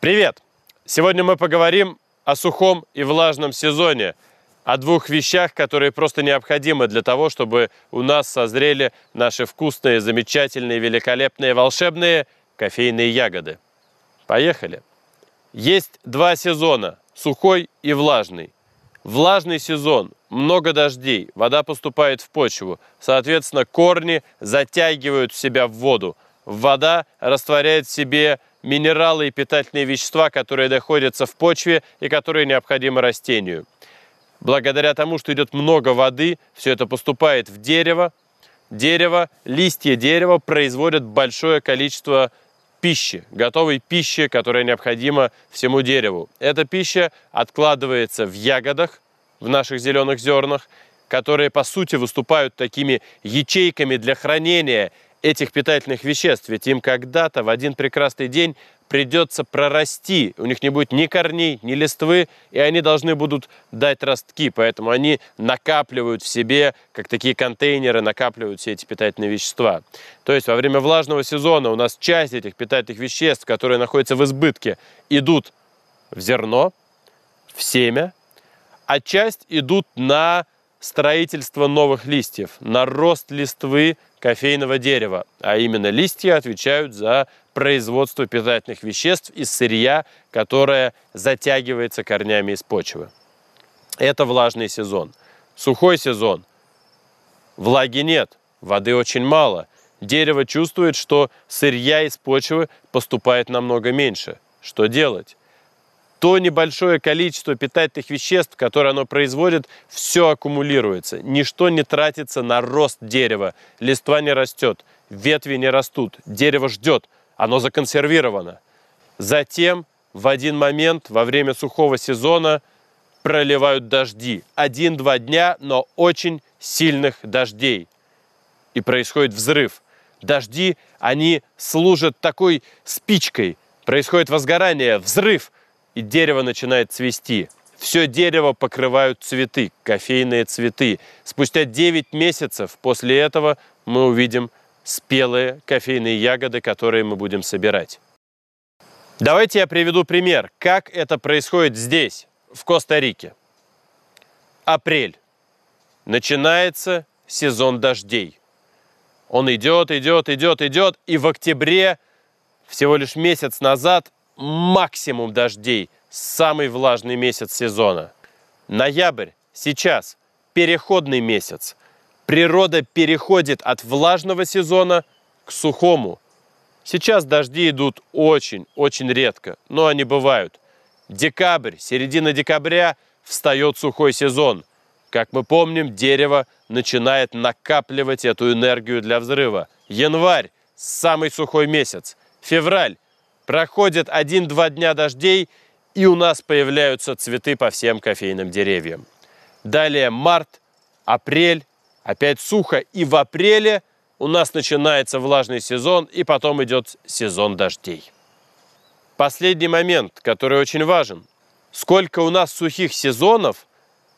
Привет! Сегодня мы поговорим о сухом и влажном сезоне, о двух вещах, которые просто необходимы для того, чтобы у нас созрели наши вкусные, замечательные, великолепные, волшебные кофейные ягоды. Поехали! Есть два сезона – сухой и влажный. Влажный сезон, много дождей, вода поступает в почву, соответственно, корни затягивают в себя в воду. Вода растворяет в себе минералы и питательные вещества, которые находятся в почве и которые необходимы растению. Благодаря тому, что идет много воды, все это поступает в дерево. Дерево, листья дерева производят большое количество пищи, готовой пищи, которая необходима всему дереву. Эта пища откладывается в ягодах, в наших зеленых зернах, которые по сути выступают такими ячейками для хранения этих питательных веществ, ведь им когда-то в один прекрасный день придется прорасти. У них не будет ни корней, ни листвы, и они должны будут дать ростки. Поэтому они накапливают в себе, как такие контейнеры, накапливают все эти питательные вещества. То есть во время влажного сезона у нас часть этих питательных веществ, которые находятся в избытке, идут в зерно, в семя, а часть идут на строительство новых листьев, на рост листвы, кофейного дерева, а именно листья отвечают за производство питательных веществ из сырья, которое затягивается корнями из почвы. Это влажный сезон. Сухой сезон. Влаги нет, воды очень мало. Дерево чувствует, что сырья из почвы поступает намного меньше. Что делать? то небольшое количество питательных веществ, которое оно производит, все аккумулируется. Ничто не тратится на рост дерева. Листва не растет, ветви не растут, дерево ждет, оно законсервировано. Затем в один момент во время сухого сезона проливают дожди. Один-два дня, но очень сильных дождей. И происходит взрыв. Дожди, они служат такой спичкой. Происходит возгорание, взрыв – и дерево начинает цвести. Все дерево покрывают цветы, кофейные цветы. Спустя 9 месяцев после этого мы увидим спелые кофейные ягоды, которые мы будем собирать. Давайте я приведу пример, как это происходит здесь, в Коста-Рике. Апрель. Начинается сезон дождей. Он идет, идет, идет, идет, и в октябре, всего лишь месяц назад, максимум дождей, самый влажный месяц сезона. Ноябрь сейчас переходный месяц. Природа переходит от влажного сезона к сухому. Сейчас дожди идут очень-очень редко, но они бывают. Декабрь, середина декабря встает сухой сезон. Как мы помним, дерево начинает накапливать эту энергию для взрыва. Январь – самый сухой месяц. Февраль – Проходит один-два дня дождей, и у нас появляются цветы по всем кофейным деревьям. Далее март, апрель, опять сухо, и в апреле у нас начинается влажный сезон, и потом идет сезон дождей. Последний момент, который очень важен. Сколько у нас сухих сезонов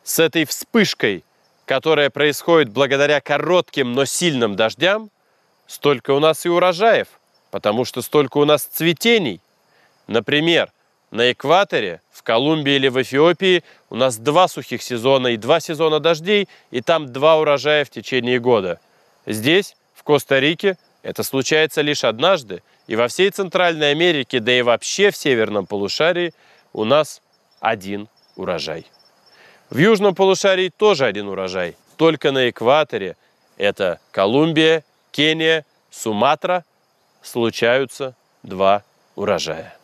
с этой вспышкой, которая происходит благодаря коротким, но сильным дождям, столько у нас и урожаев – потому что столько у нас цветений. Например, на экваторе, в Колумбии или в Эфиопии у нас два сухих сезона и два сезона дождей, и там два урожая в течение года. Здесь, в Коста-Рике, это случается лишь однажды, и во всей Центральной Америке, да и вообще в Северном полушарии у нас один урожай. В Южном полушарии тоже один урожай, только на экваторе. Это Колумбия, Кения, Суматра – случаются два урожая.